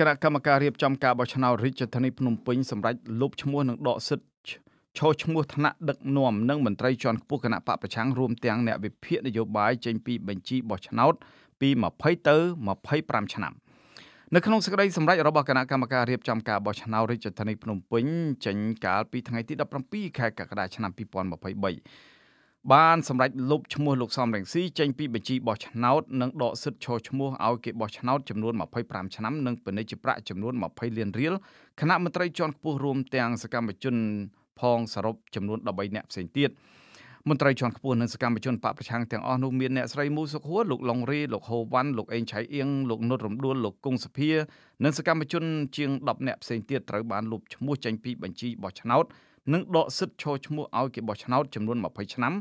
គណៈកម្មការរៀបចំការបោះឆ្នោតរាជធានីភ្នំពេញសម្រេចលុបឈ្មោះនិងដកសិទ្ធិឈរឈ្មោះថ្នាក់ដឹកនាំនិងមន្ត្រីជាន់ខ្ពស់គណៈបកប្រឆាំងរួមទាំងអ្នកវិភាគនយោបាយចេញពីបញ្ជីបោះឆ្នោតពី20ទៅ25ឆ្នាំនៅក្នុងសេចក្តីសម្រេចរបស់គណៈកម្មការរៀបចំការបោះឆ្នោតរាជធានីភ្នំពេញចេញកាលពីថ្ងៃទី17ខែកក្កដាឆ្នាំ2023បានសម្រេចលុបឈ្មោះលោកសំរងស៊ីចេញពីបញ្ជីបោះឆ្នោតនិងដកសិទ្ធិឈរឈ្មោះឲ្យគេបោះឆ្នោតចំនួន25ឆ្នាំនិងពាណិជ្ជប្រាក់ចំនួន20លានរៀលគណៈមន្ត្រីជាន់ខ្ពស់រួមទាំងសកម្មជនផងសរុបចំនួន13នាក់ផ្សេងទៀតមន្ត្រីជាន់ខ្ពស់និងសកម្មជនបកប្រឆាំងទាំងអស់នោះមានអ្នកស្រីមូសុខហួរលោកឡុងរីលោកហូវ៉ាន់លោកអេងឆៃអៀងលោកនុតរំដួលលោកគង់សុភានិងសកម្មជនជាង10នាក់ផ្សេងទៀតត្រូវបានលុបឈ្មោះចេញពីបញ្ជីបោះឆ្នោតនិងដកសិទ្ធិឈរឈ្មោះឲ្យគេបោះឆ្នោតចំនួន20ឆ្នាំ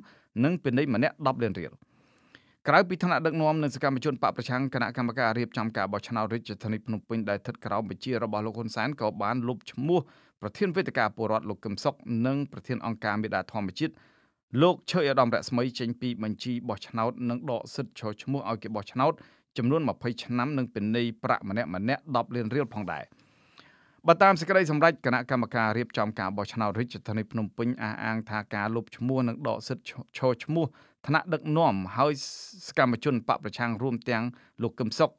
និងពិនិត្យម្នាក់10លានរៀលក្រៅពីឋានៈដឹកនាំនិងសកម្មជនបកប្រឆាំងគណៈកម្មការរៀបចំការបោះឆ្នោតរាជធានីភ្នំពេញដែលស្ថិតក្រោមបញ្ជារបស់លោកហ៊ុនសែនក៏បានលុបឈ្មោះប្រធានវេទិកាពលរដ្ឋលោកកឹមសុខនិងប្រធានអង្គការមេដាធម្មជាតិលោកឈើឧត្តមរស្មីចេញពីបញ្ជីបោះឆ្នោតនិងដកសិទ្ធិចូលឈ្មោះឲ្យគេបោះឆ្នោតចំនួន20ឆ្នាំនិងពិន័យប្រាក់ម្នាក់ម្នាក់10លានរៀលផងដែរ។បើតាមសេចក្តីសម្រេចគណៈកម្មការរៀបចំការបោះឆ្នោតរាជធានីភ្នំពេញអះអាងថាការលុបឈ្មោះនិងដកសិទ្ធិឈរឈ្មោះថ្នាក់ដឹកនាំហើយសកម្មជនបកប្រឆាំងរួមទាំងលោកកឹមសុខ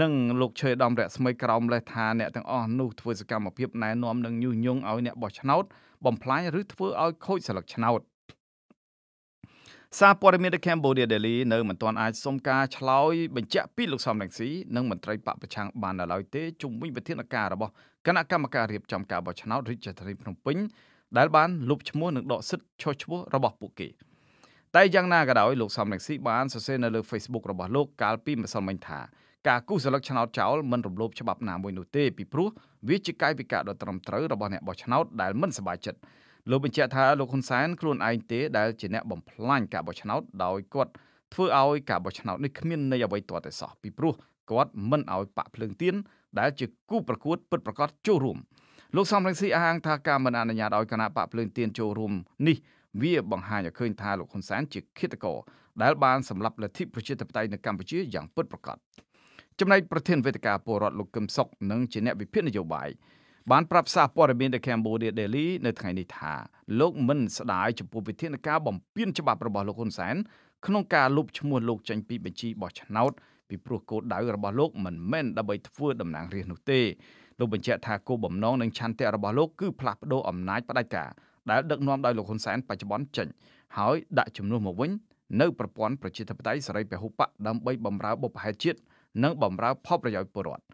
និងលោកឆេដំរស្មីក្រោមលេសថាអ្នកទាំងអស់នោះធ្វើសកម្មភាពណែនាំនិងញុះញង់ឲ្យអ្នកបោះឆ្នោតបំផ្លាញឬធ្វើឲ្យខូចសិលឹកឆ្នោតសារព័ត៌មានរបស់ Cambodia Daily នៅមិនទាន់អាចសុំការឆ្លើយបញ្ជាក់ពីលោកសំរងស៊ីនិងមន្ត្រីបពប្រឆាំងបាននៅឡើយទេជុំវិញវិធានការរបស់គណៈកម្មការរៀបចំការបោះឆ្នោតរាជធានីភ្នំពេញដែលបានលុបឈ្មោះនិងដកសិទ្ធិចុះឈ្មោះរបស់ពួកគេតែយ៉ាងណាក៏ដោយលោកសំរងស៊ីបានសរសេរនៅលើ Facebook របស់លោកកាលពីម្សិលមិញថាការគូសសិលឹកឆ្នោតចោលមិនរំលោភច្បាប់ណាមួយនោះទេពីព្រោះវាជាកាយវិការដ៏ត្រឹមត្រូវរបស់អ្នកបោះឆ្នោតដែលមិនសប្បាយចិត្តលោកបញ្ជាក់ថាលោកហ៊ុនសែនខ្លួនឯងទេដែលជាអ្នកបំផ្លាញការបោះឆ្នោតដោយគាត់ធ្វើឲ្យការបោះឆ្នោតនេះគ្មាននៃអ្វីទាល់តែសោះពីព្រោះគាត់មិនឲ្យបាក់ភ្លើងទៀនដែលជាគូប្រកួតពិតប្រាកដចូលរួមលោកសំរងស៊ីអះអាងថាការមិនអនុញ្ញាតឲ្យគណៈបកភ្លើងទៀនចូលរួមនេះវាបង្ហាញឲ្យឃើញថាលោកហ៊ុនសែនជាឃាតករដែលបានសម្លាប់លទ្ធិប្រជាធិបតេយ្យនៅកម្ពុជាយ៉ាងពិតប្រាកដចំណែកប្រធានវេទិកាពលរដ្ឋលោកកឹមសុខនិងជាអ្នកវិភាគនយោបាយបានប្រាប់សារព័ត៌មាន The Cambodia Daily នៅថ្ងៃនេះថាលោកមិនស្ដាយចំពោះវិធានការបំពានច្បាប់របស់លោកហ៊ុនសែនក្នុងការលុបឈ្មោះលោកចេញពីបញ្ជីបោះឆ្នោតពីព្រោះគោលដៅរបស់លោកមិនមែនដើម្បីធ្វើតំណាងរាស្ត្រនោះទេលោកបញ្ជាក់ថាគោលបំណងនិងឆន្ទៈរបស់លោកគឺផ្លាស់ប្ដូរអំណាចផ្ដាច់ការដែលដឹកនាំដោយលោកហ៊ុនសែនបច្ចុប្បន្នចេញហើយដាក់ចំនួនមកវិញនៅប្រព័ន្ធប្រជាធិបតេយ្យសេរីពហុបក ដើម្បីបំរើបុព្វហេតុជាតិនិងបំរើផលប្រយោជន៍ពលរដ្ឋ។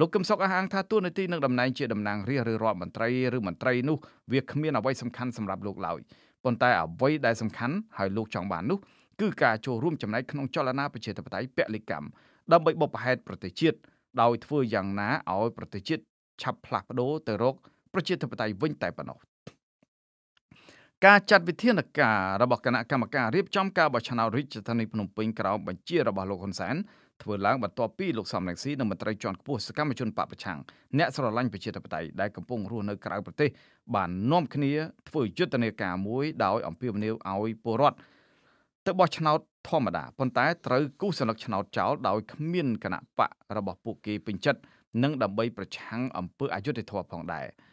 លោកកឹមសុខអះអាងថាតួនាទីនិងតំណែងជាតំណាងរាស្ត្រឬរដ្ឋមន្ត្រីឬមន្ត្រីនោះវាគ្មានអ្វីសំខាន់សម្រាប់លោកឡើយប៉ុន្តែអ្វីដែលសំខាន់ហើយលោកចង់បាននោះគឺការចូលរួមចំណែកក្នុងចលនាប្រជាធិបតេយ្យពលិកម្មដើម្បីបុព្វហេតុប្រទេសជាតិដោយធ្វើយ៉ាងណាឲ្យប្រទេសជាតិឆាប់ផ្លាស់ប្ដូរទៅរកប្រជាធិបតេយ្យវិញតែប៉ុណ្ណោះការចាត់វិធានការរបស់គណៈកម្មការរៀបចំការបោះឆ្នោតរាជធានីភ្នំពេញក្រោមបញ្ជារបស់លោកហ៊ុនសែនធ្វើឡើងបន្ទាប់ពីលោកសំរងស៊ីនិងមន្ត្រីជាន់ខ្ពស់សកម្មជនបពប្រឆាំងអ្នកស្រឡាញ់ប្រជាធិបតេយ្យដែលកំពុងរស់នៅក្រៅប្រទេសបាននាំគ្នាធ្វើយុទ្ធនាការមួយដោយអំពាវនាវឲ្យពលរដ្ឋទៅបោះឆ្នោតធម្មតាប៉ុន្តែត្រូវគូសសន្លឹកឆ្នោតចោលដោយគ្មានគណៈបករបស់ពួកគេពេញចិត្តនិងដើម្បីប្រឆាំងអំពើអយុត្តិធម៌ផងដែរ។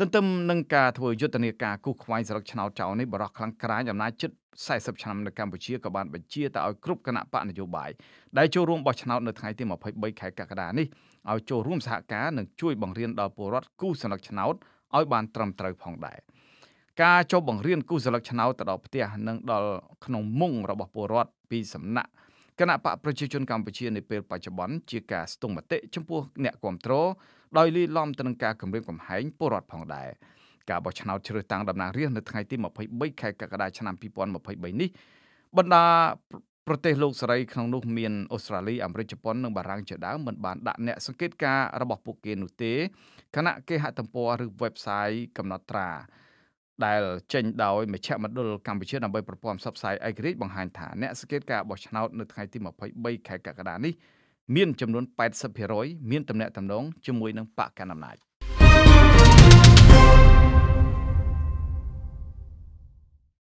ទន្ទឹមនឹងការធ្វើយុទ្ធនាការគូសខ្វែងសរុបឆ្នោតចោលនេះបរិះខ្លាំងក្រាយអំណាចជិត40ឆ្នាំនៅកម្ពុជាក៏បានបញ្ជាទៅឲ្យគ្រប់គណៈបកនយោបាយដែលចូលរួមបោះឆ្នោតនៅថ្ងៃទី23ខែកក្កដានេះឲ្យចូលរួមសហការនិងជួយបង្រៀនដល់ពលរដ្ឋគូសញ្ញាឆ្នោតឲ្យបានត្រឹមត្រូវផងដែរការចុះបង្រៀនគូសញ្ញាឆ្នោតទៅដល់ផ្ទះនិងដល់ក្នុងមុងរបស់ពលរដ្ឋពីសំណាក់គណៈបកប្រជាជនកម្ពុជានាពេលបច្ចុប្បន្នជាការស្ទង់មតិចំពោះអ្នកគ្រប់គ្រងដោយលាយឡំទៅនឹងការគម្រាមកំហែងពលរដ្ឋផងដែរការបោះឆ្នោតជ្រើសតាំងតំណាងរាស្ត្រនៅថ្ងៃទី23ខែកក្កដាឆ្នាំ2023នេះបណ្ដាប្រទេសលោកសេរីក្នុងនោះមានអូស្ត្រាលីអាមេរិកជប៉ុននិងបារាំងជាដើមមិនបានដាក់អ្នកសង្កេតការរបស់ពួកគេនោះទេគណៈគេហទំព័រឬ website កំណត់ត្រាដែលចេញដោយមជ្ឈមណ្ឌលកម្ពុជាដើម្បីប្រព័ន្ធផ្សព្វផ្សាយឯករាជ្យបង្ហាញថា អ្នកសង្កេតការបោះឆ្នោតនៅថ្ងៃទី23ខែកក្កដានេះមានចំនួន80%មានទំនាក់ទំនងជាមួយនឹងបកកណ្ដាលអំណាច។